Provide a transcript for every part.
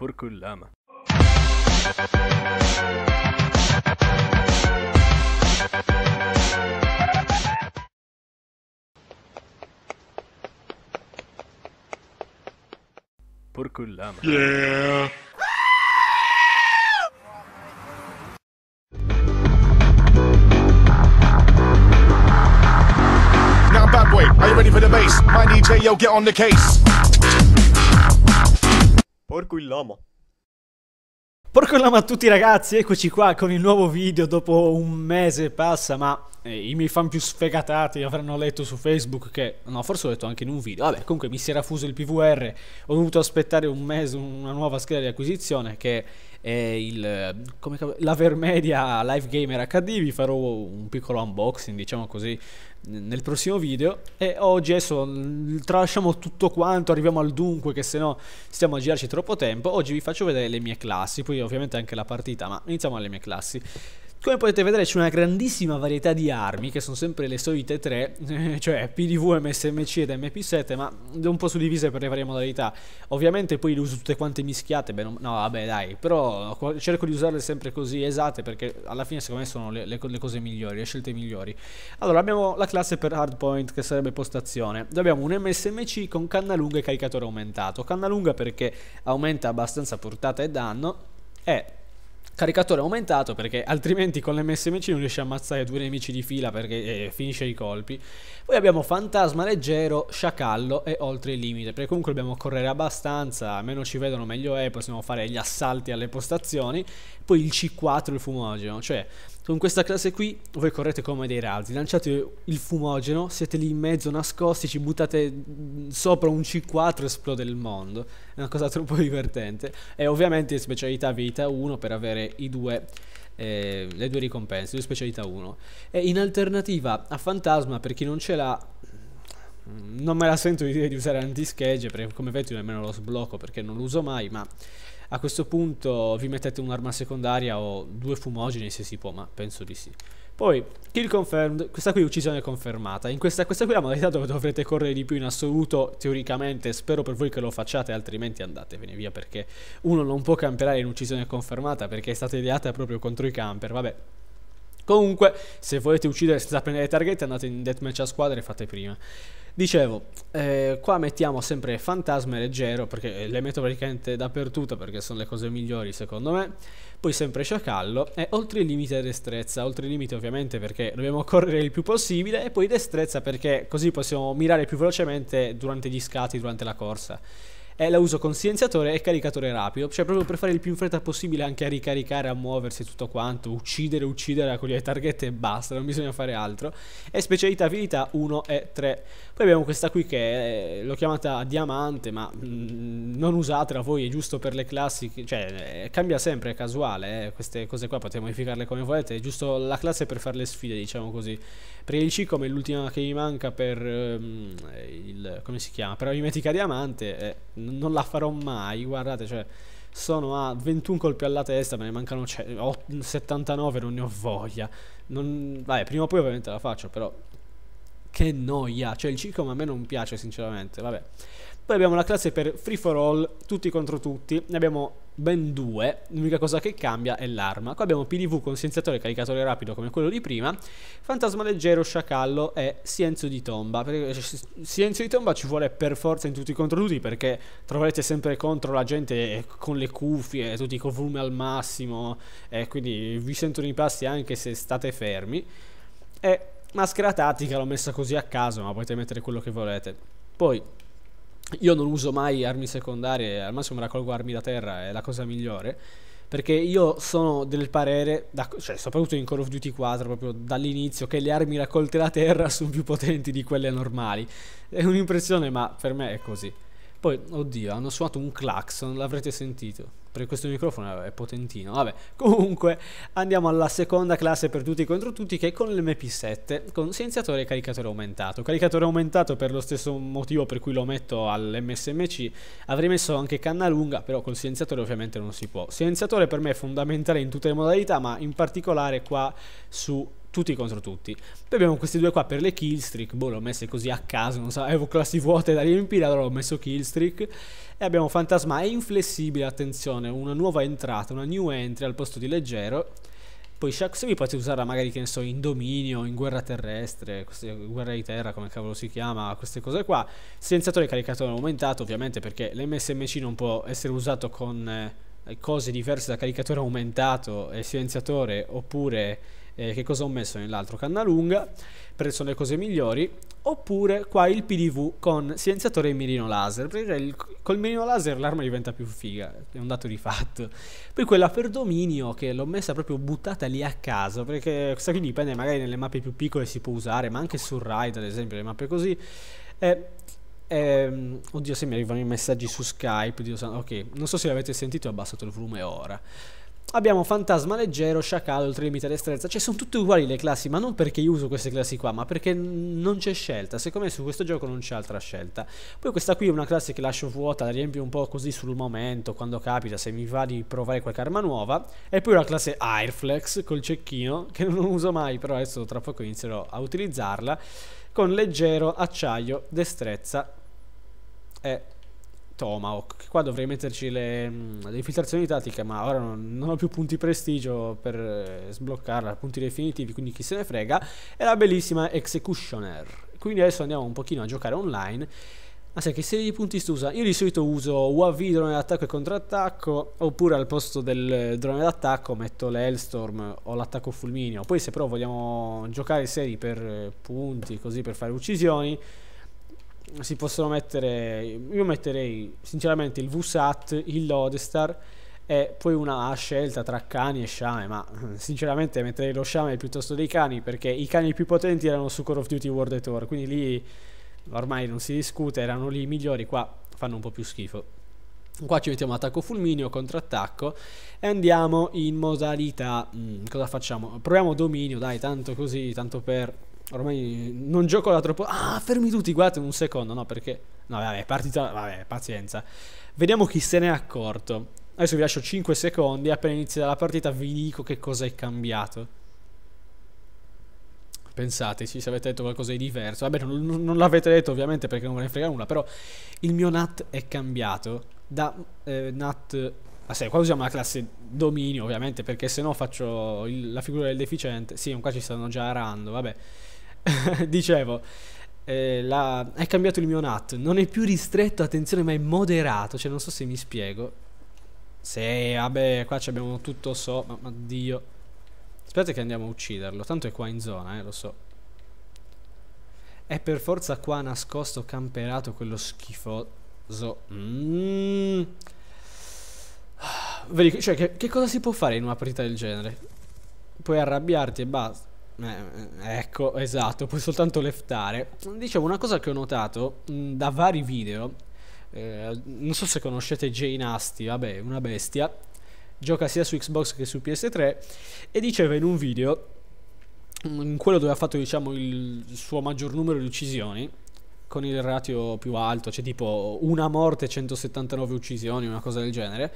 Purkulama. Purkulama. Yeah. Now, bad boy, are you ready for the bass? My DJ, yo, get on the case. Porco il lomo. Porco il lomo a tutti ragazzi, eccoci qua con il nuovo video dopo un mese passa, ma eh, i miei fan più sfegatati avranno letto su Facebook che, no, forse ho letto anche in un video, vabbè, comunque mi si era fuso il PVR, ho dovuto aspettare un mese una nuova scheda di acquisizione che è il, come, la Vermedia Live Gamer HD, vi farò un piccolo unboxing, diciamo così, nel prossimo video e oggi adesso mm, tralasciamo tutto quanto, arriviamo al dunque che se no stiamo a girarci troppo tempo, oggi vi faccio vedere le mie classi, poi ovviamente anche la partita, ma iniziamo alle mie classi. Come potete vedere c'è una grandissima varietà di armi, che sono sempre le solite tre, cioè PDV, MSMC ed MP7, ma un po' suddivise per le varie modalità. Ovviamente poi le uso tutte quante mischiate, beh, no, vabbè dai, però cerco di usarle sempre così esatte, perché alla fine secondo me sono le, le, le cose migliori, le scelte migliori. Allora abbiamo la classe per hardpoint, che sarebbe postazione. Abbiamo un MSMC con canna lunga e caricatore aumentato. Canna lunga perché aumenta abbastanza portata e danno, e caricatore aumentato perché altrimenti con l'MSMC non riesci a ammazzare due nemici di fila perché eh, finisce i colpi. Poi abbiamo fantasma leggero, sciacallo e oltre il limite perché comunque dobbiamo correre abbastanza, meno ci vedono meglio è, eh, possiamo fare gli assalti alle postazioni. Poi il C4 il fumogeno, cioè con questa classe qui voi correte come dei razzi, lanciate il fumogeno, siete lì in mezzo nascosti, ci buttate mm, sopra un C4 e esplode il mondo. È una cosa troppo divertente. E ovviamente specialità vita 1 per avere i due eh, le due ricompense, due specialità 1. E in alternativa a Fantasma, per chi non ce l'ha, mm, non me la sento di di usare anti-schegge, perché come vedete nemmeno lo sblocco perché non lo uso mai, ma a questo punto vi mettete un'arma secondaria o due fumogeni se si può, ma penso di sì. Poi, kill confirmed, questa qui è uccisione confermata. In questa, questa qui è la modalità dove dovrete correre di più in assoluto, teoricamente, spero per voi che lo facciate, altrimenti andatevene via perché uno non può camperare in uccisione confermata perché è stata ideata proprio contro i camper, vabbè. Comunque, se volete uccidere senza prendere target, andate in deathmatch a squadra e fate prima. Dicevo, eh, qua mettiamo sempre fantasma e leggero perché eh, le metto praticamente dappertutto perché sono le cose migliori secondo me. Poi sempre sciacallo e oltre il limite destrezza, oltre il limite ovviamente perché dobbiamo correre il più possibile e poi destrezza perché così possiamo mirare più velocemente durante gli scatti, durante la corsa eh, la uso con silenziatore e caricatore rapido, cioè proprio per fare il più in fretta possibile anche a ricaricare, a muoversi e tutto quanto, uccidere, uccidere, con raccogliere targhette e basta, non bisogna fare altro. E specialità abilità 1 e 3. Poi abbiamo questa qui che eh, l'ho chiamata diamante, ma mh, mm, non usatela voi, è giusto per le classiche, cioè eh, cambia sempre, è casuale, eh, queste cose qua potete modificarle come volete, è giusto la classe per fare le sfide, diciamo così. Per il C come l'ultima che mi manca per ehm, il, come si chiama? Per la mimetica diamante, eh, non la farò mai, guardate, cioè sono a 21 colpi alla testa, me ne mancano 79, cioè, non ne ho voglia. Non, vabbè, prima o poi ovviamente la faccio, però che noia, cioè il circo a me non piace sinceramente, vabbè. Poi abbiamo la classe per free for all, tutti contro tutti, ne abbiamo ben due, l'unica cosa che cambia è l'arma. Qua abbiamo PDV con silenziatore e caricatore rapido come quello di prima, fantasma leggero, sciacallo e silenzio di tomba. Perché eh, silenzio di tomba ci vuole per forza in tutti contro tutti perché troverete sempre contro la gente eh, con le cuffie, eh, tutti con volume al massimo, e quindi vi sentono i passi anche se state fermi. E maschera tattica l'ho messa così a caso, ma potete mettere quello che volete. Poi io non uso mai armi secondarie, al massimo raccolgo armi da terra, è la cosa migliore. Perché io sono del parere, da, cioè soprattutto in Call of Duty 4, proprio dall'inizio, che le armi raccolte da terra sono più potenti di quelle normali. È un'impressione, ma per me è così. Poi, oddio, hanno suonato un clacson, l'avrete sentito perché questo microfono è potentino. Vabbè, comunque andiamo alla seconda classe per tutti contro tutti che è con l'MP7, con silenziatore e caricatore aumentato. Caricatore aumentato per lo stesso motivo per cui lo metto all'MSMC, avrei messo anche canna lunga, però col silenziatore ovviamente non si può. Silenziatore per me è fondamentale in tutte le modalità, ma in particolare qua su tutti contro tutti. Poi abbiamo questi due qua per le killstreak, boh, l'ho messe così a caso, non so, avevo classi vuote da riempire, allora ho messo killstreak e abbiamo fantasma e inflessibile, attenzione, una nuova entrata, una new entry al posto di leggero. Poi vi potete usarla magari, che ne so, in dominio, in guerra terrestre, queste, guerra di terra, come cavolo si chiama, queste cose qua. Silenziatore caricatore aumentato, ovviamente, perché l'MSMC non può essere usato con eh, cose diverse da caricatore aumentato e silenziatore, oppure eh, che cosa ho messo nell'altro, canna lunga, perché sono le cose migliori, oppure qua il PDV con silenziatore e mirino laser, perché il, col mirino laser l'arma diventa più figa, è un dato di fatto. Poi quella per dominio che l'ho messa proprio buttata lì a caso, perché questa qui dipende, magari nelle mappe più piccole si può usare, ma anche su Raid ad esempio, le mappe così. Eh, eh, oddio, se mi arrivano i messaggi su Skype, Dio Ok, non so se l'avete sentito, ho abbassato il volume ora abbiamo Fantasma Leggero, Sciacallo, oltre Limite Destrezza, cioè sono tutte uguali le classi, ma non perché io uso queste classi qua, ma perché non c'è scelta, secondo me su questo gioco non c'è altra scelta. Poi questa qui è una classe che lascio vuota, la riempio un po' così sul momento, quando capita, se mi va di provare qualche arma nuova, e poi la classe Airflex col cecchino, che non uso mai, però adesso tra poco inizierò a utilizzarla, con Leggero, Acciaio, Destrezza e Tomahawk. Qua dovrei metterci le, mm, le infiltrazioni tattiche, ma ora non, non, ho più punti prestigio per eh, sbloccarla, punti definitivi, quindi chi se ne frega. E la bellissima Executioner. Quindi adesso andiamo un pochino a giocare online. Ma sai che serie di punti stusa? Io di solito uso UAV, drone d'attacco e contrattacco, oppure al posto del drone d'attacco metto l'Hellstorm o l'attacco fulminio. Poi se però vogliamo giocare serie per eh, punti, così per fare uccisioni, si possono mettere io metterei sinceramente il VSAT, il Lodestar e poi una scelta tra cani e sciame ma sinceramente metterei lo sciame piuttosto dei cani perché i cani più potenti erano su Call of Duty World at War quindi lì ormai non si discute erano lì i migliori qua fanno un po' più schifo Qua ci mettiamo attacco fulminio, contrattacco e andiamo in modalità... Mh, mm, cosa facciamo? Proviamo dominio, dai, tanto così, tanto per Ormai non gioco da troppo. Ah, fermi tutti, guardate un secondo. No, perché. No, vabbè, partita. Vabbè, pazienza. Vediamo chi se n'è accorto. Adesso vi lascio 5 secondi. Appena inizia la partita, vi dico che cosa è cambiato. Pensateci se avete detto qualcosa di diverso. Vabbè, non, non l'avete detto ovviamente perché non ve ne frega nulla. Però il mio NAT è cambiato da eh, NAT Ah sì, qua usiamo la classe dominio ovviamente perché se no faccio il, la figura del deficiente. Sì, qua ci stanno già arando, vabbè. Dicevo, eh, la... è cambiato il mio NAT, non è più ristretto, attenzione, ma è moderato, cioè non so se mi spiego. Se, vabbè, qua abbiamo tutto so, ma, ma dio. Aspetta che andiamo a ucciderlo, tanto è qua in zona, eh, lo so. È per forza qua nascosto, camperato, quello schifoso. Mm. Cioè, che, che, cosa si può fare in una partita del genere? Puoi arrabbiarti e basta. Eh, eh, ecco, esatto, puoi soltanto leftare. Dicevo, una cosa che ho notato mh, mm, da vari video, eh, non so se conoscete Jane Asti, vabbè, una bestia, gioca sia su Xbox che su PS3, e diceva in un video, in quello dove ha fatto diciamo il suo maggior numero di uccisioni, con il ratio più alto, cioè tipo una morte, 179 uccisioni, una cosa del genere,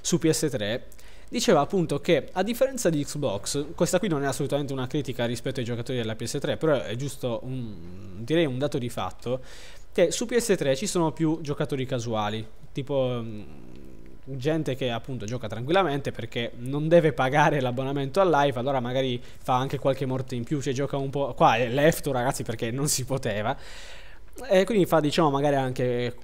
su PS3, diceva appunto che a differenza di Xbox, questa qui non è assolutamente una critica rispetto ai giocatori della PS3, però è giusto un, direi un dato di fatto, che su PS3 ci sono più giocatori casuali, tipo mm, gente che appunto gioca tranquillamente perché non deve pagare l'abbonamento al live, allora magari fa anche qualche morte in più, cioè gioca un po'... Qua è left ragazzi perché non si poteva. E quindi fa diciamo magari anche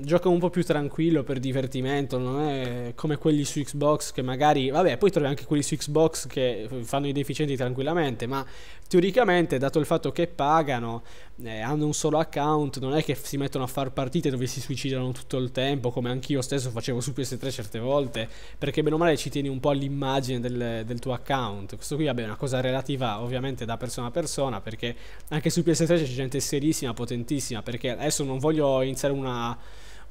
gioco un po' più tranquillo per divertimento, non è come quelli su Xbox che magari, vabbè, poi trovi anche quelli su Xbox che fanno i deficienti tranquillamente, ma teoricamente, dato il fatto che pagano, eh, hanno un solo account, non è che si mettono a far partite dove si suicidano tutto il tempo, come anch'io stesso facevo su PS3 certe volte, perché meno male ci tieni un po' all'immagine del, del tuo account. Questo qui, vabbè, è una cosa relativa ovviamente da persona a persona, perché anche su PS3 c'è gente serissima, potentissima, perché adesso non voglio iniziare una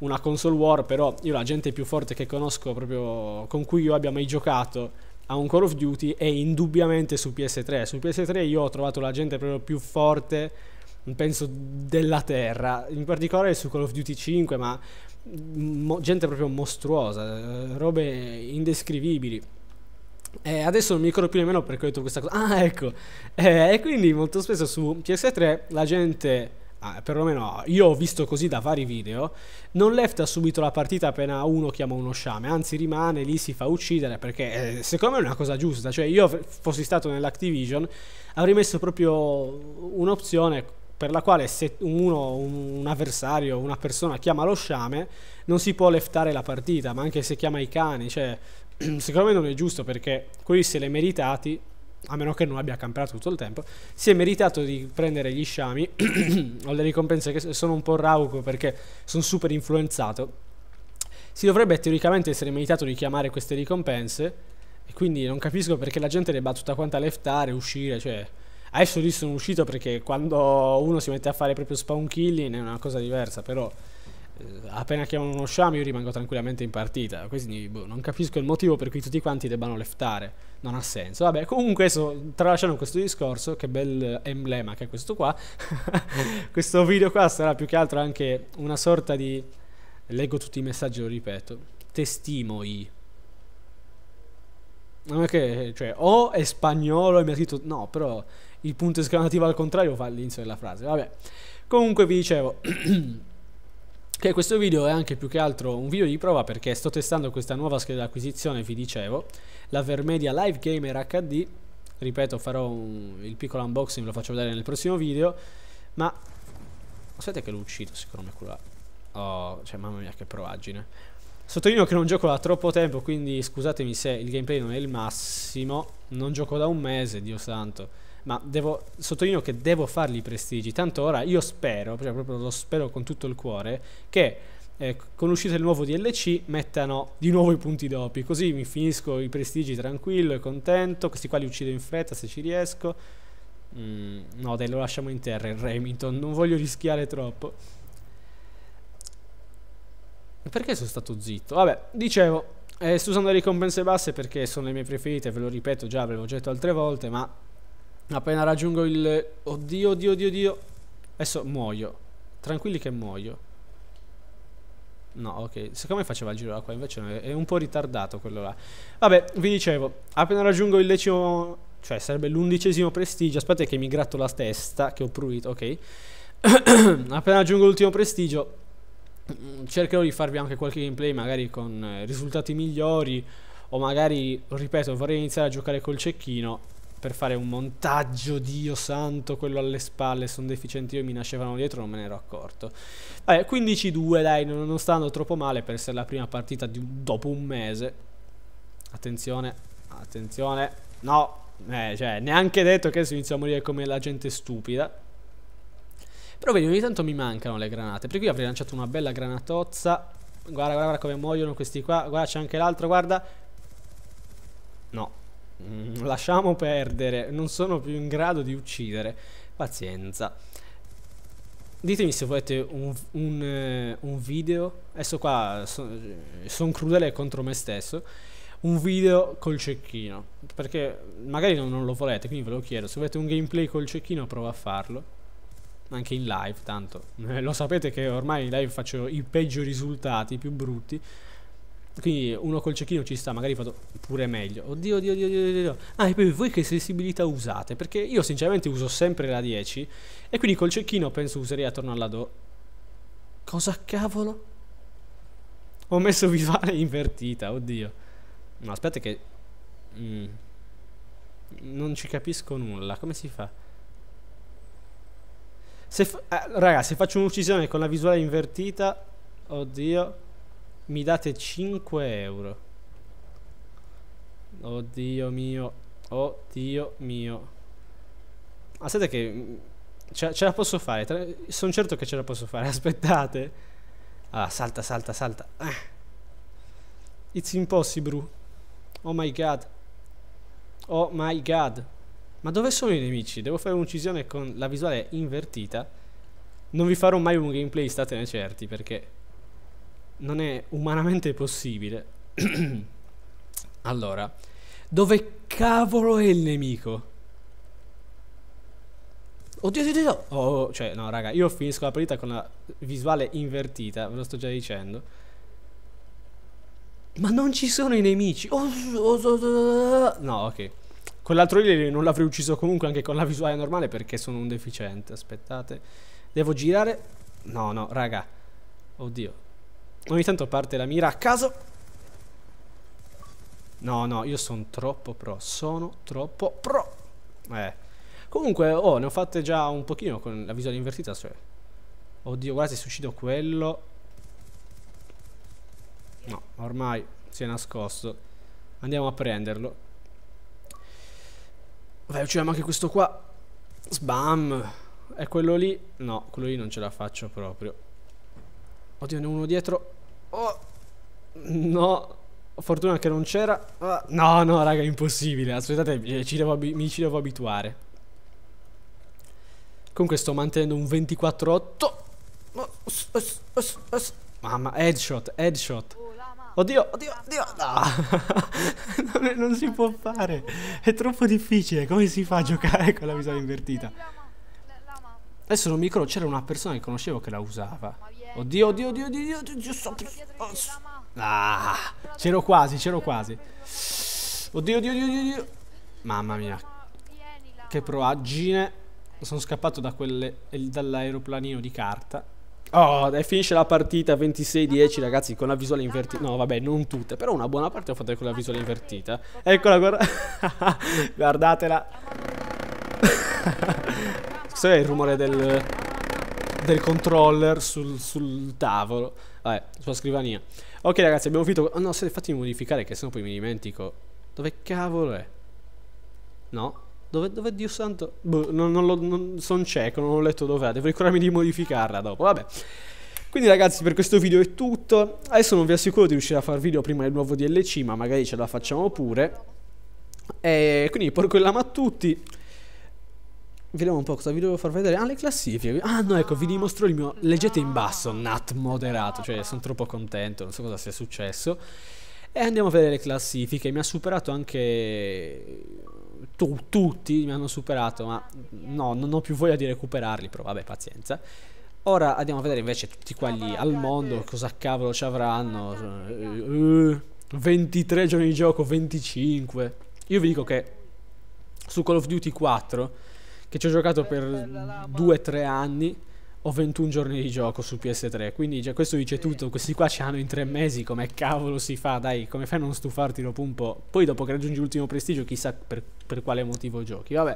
una console war, però io la gente più forte che conosco, proprio con cui io abbia mai giocato, a un Call of Duty è indubbiamente su PS3. Su PS3 io ho trovato la gente proprio più forte, penso, della terra, in particolare su Call of Duty 5, ma mm, mo- gente proprio mostruosa, eh, robe indescrivibili. Eh, adesso non mi ricordo più nemmeno perché ho detto questa cosa. Ah, ecco. Eh, e quindi molto spesso su PS3 la gente ah, perlomeno io ho visto così da vari video, non lefta subito la partita appena uno chiama uno sciame, anzi rimane lì, si fa uccidere perché eh, secondo me è una cosa giusta, cioè io fossi stato nell'Activision avrei messo proprio un'opzione per la quale se uno, un, un avversario, una persona chiama lo sciame, non si può leftare la partita, ma anche se chiama i cani, cioè secondo me non è giusto perché quelli se le meritati a meno che non abbia camperato tutto il tempo, si è meritato di prendere gli sciami ho le ricompense che sono un po' rauco perché sono super influenzato. Si dovrebbe teoricamente essere meritato di chiamare queste ricompense e quindi non capisco perché la gente debba tutta quanta leftare, uscire, cioè adesso lì sono uscito perché quando uno si mette a fare proprio spawn killing è una cosa diversa, però eh, appena chiamano uno sciame io rimango tranquillamente in partita. Quindi boh, non capisco il motivo per cui tutti quanti debbano leftare. Non ha senso. Vabbè, comunque so, tralasciando questo discorso, che bel emblema che è questo qua. questo video qua sarà più che altro anche una sorta di... Leggo tutti i messaggi, lo ripeto. Testimoi. Non è che, cioè, o è spagnolo e mi ha scritto... No, però il punto esclamativo al contrario fa all'inizio della frase. Vabbè. Comunque vi dicevo... che questo video è anche più che altro un video di prova perché sto testando questa nuova scheda d'acquisizione, vi dicevo, la Vermedia Live Gamer HD, ripeto farò un, il piccolo unboxing, ve lo faccio vedere nel prossimo video, ma sapete che l'ho ucciso secondo me quella... Oh, cioè mamma mia che provaggine. Sottolineo che non gioco da troppo tempo, quindi scusatemi se il gameplay non è il massimo, non gioco da un mese, Dio santo ma devo, sottolineo che devo fargli i prestigi. Tanto ora io spero, cioè proprio lo spero con tutto il cuore, che eh, con l'uscita del nuovo DLC mettano di nuovo i punti doppi, così mi finisco i prestigi tranquillo e contento, questi qua li uccido in fretta se ci riesco. Mm, no dai, lo lasciamo in terra il Remington, non voglio rischiare troppo. Perché sono stato zitto? Vabbè, dicevo, eh, sto usando le ricompense basse perché sono le mie preferite, ve lo ripeto già, ve l'ho detto altre volte, ma Appena raggiungo il... Oddio, oddio, oddio, oddio. Adesso muoio. Tranquilli che muoio. No, ok. Siccome faceva il giro da qua, invece è un po' ritardato quello là. Vabbè, vi dicevo, appena raggiungo il decimo... Cioè, sarebbe l'undicesimo prestigio. Aspetta che mi gratto la testa, che ho prurito, ok. appena raggiungo l'ultimo prestigio, mm, cercherò di farvi anche qualche gameplay, magari con eh, risultati migliori. O magari, ripeto, vorrei iniziare a giocare col cecchino per fare un montaggio, Dio santo, quello alle spalle, sono deficienti io, mi nascevano dietro, non me ne ero accorto. Vabbè, 15-2, dai, non, non stanno troppo male per essere la prima partita di, dopo un mese. Attenzione, attenzione, no, eh, cioè, neanche detto che si inizia a morire come la gente stupida. Però vedi, ogni tanto mi mancano le granate, per cui avrei lanciato una bella granatozza. Guarda, guarda, guarda come muoiono questi qua, guarda, c'è anche l'altro, guarda. No, Mm, lasciamo perdere, non sono più in grado di uccidere, pazienza. Ditemi se volete un, un, eh, un video, adesso qua sono son crudele contro me stesso, un video col cecchino, perché magari non, non lo volete, quindi ve lo chiedo, se volete un gameplay col cecchino provo a farlo, anche in live tanto, lo sapete che ormai in live faccio i peggio risultati, i più brutti, quindi uno col cecchino ci sta, magari vado pure meglio. Oddio, oddio, oddio, oddio, oddio. Ah, e poi voi che sensibilità usate? Perché io sinceramente uso sempre la 10 e quindi col cecchino penso userei attorno alla do. Cosa cavolo? Ho messo visuale invertita, oddio. No, aspetta che... Mm. Non ci capisco nulla, come si fa? Se fa... Eh, raga, se faccio un'uccisione con la visuale invertita... Oddio mi date 5 euro. Oddio mio. Oddio mio. Aspetta che... Mm, ce, ce la posso fare. Sono certo che ce la posso fare. Aspettate. Ah, salta, salta, salta. Ah. It's impossible. Oh my god. Oh my god. Ma dove sono i nemici? Devo fare un'uccisione con la visuale invertita. Non vi farò mai un gameplay, statene certi, perché non è umanamente possibile. allora, dove cavolo è il nemico? Oddio, oddio, oddio. Oh, oh, cioè, no, raga, io finisco la partita con la visuale invertita, ve lo sto già dicendo. Ma non ci sono i nemici. Oh oh, oh, oh, oh, no, ok. Quell'altro lì non l'avrei ucciso comunque anche con la visuale normale perché sono un deficiente. Aspettate. Devo girare. No, no, raga. Oddio. Ogni tanto parte la mira a caso. No, no, io sono troppo pro. Sono troppo pro. Eh. Comunque, oh, ne ho fatte già un pochino con la visuale invertita. Cioè. Oddio, guarda se suicido quello. No, ormai si è nascosto. Andiamo a prenderlo. Vai, uccidiamo anche questo qua. Sbam. È quello lì? No, quello lì non ce la faccio proprio. Oddio, ne uno dietro. Oh, no. Fortuna che non c'era. Ah, no, no, raga, impossibile. Aspettate, eh, ci devo mi ci devo abituare. Comunque sto mantenendo un 24-8. Oh, mamma, headshot, headshot. Oddio, oddio, oddio, no. non, è, non, si può fare. È troppo difficile. Come si fa a giocare con la misura invertita? Adesso non mi ricordo, c'era una persona che conoscevo che la usava. Oddio, oddio, oddio, oddio, oddio, sopra. Ah, c'ero quasi, c'ero quasi. Oddio, oddio, oddio, oddio. Mamma mia. Che proaggine. Sono scappato da dall'aeroplanino di carta. Oh, dai, finisce la partita 26-10, ragazzi, con la visuale invertita. No, vabbè, non tutte, però una buona parte ho fatto con la visuale invertita. Eccola, guarda guardatela. Questo è il rumore del del controller sul, sul tavolo. Vabbè, sulla scrivania. Ok, ragazzi, abbiamo finito. Oh, no, se fatemi modificare, che sennò poi mi dimentico. Dove cavolo è? No? Dove, dove Dio santo? Boh, non, non, non sono cieco, non ho letto dov'è. Devo ricordarmi di modificarla dopo. Vabbè. Quindi ragazzi per questo video è tutto, adesso non vi assicuro di riuscire a far video prima del nuovo DLC ma magari ce la facciamo pure e quindi porco il lama a tutti Vediamo un po' cosa vi devo far vedere. Ah, le classifiche. Ah, no, ecco, vi dimostro il mio... Leggete in basso, NAT moderato. Cioè, sono troppo contento, non so cosa sia successo. E andiamo a vedere le classifiche. Mi ha superato anche... Tu, tutti mi hanno superato, ma no, non ho più voglia di recuperarli, però vabbè, pazienza. Ora andiamo a vedere invece tutti quelli al mondo, cosa cavolo ci avranno. Uh, eh, 23 giorni di gioco, 25. Io vi dico che su Call of Duty 4 che ci ho giocato per 2-3 anni, ho 21 giorni di gioco su PS3. Quindi già cioè, questo dice tutto. Questi qua ci hanno in 3 mesi. Come cavolo si fa? Dai, come fai a non stufarti dopo un po'? Poi dopo che raggiungi l'ultimo prestigio, chissà per, per quale motivo giochi. Vabbè.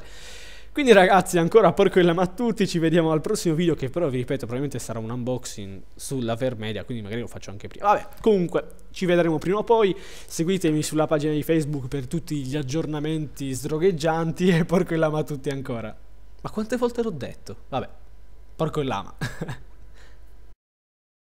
Quindi ragazzi, ancora porco il lama a tutti ci vediamo al prossimo video che però vi ripeto probabilmente sarà un unboxing sulla Vermedia, quindi magari lo faccio anche prima. Vabbè, comunque ci vedremo prima o poi, seguitemi sulla pagina di Facebook per tutti gli aggiornamenti sdrogheggianti e porco il lama a tutti ancora. Ma quante volte l'ho detto? Vabbè, porco il lama.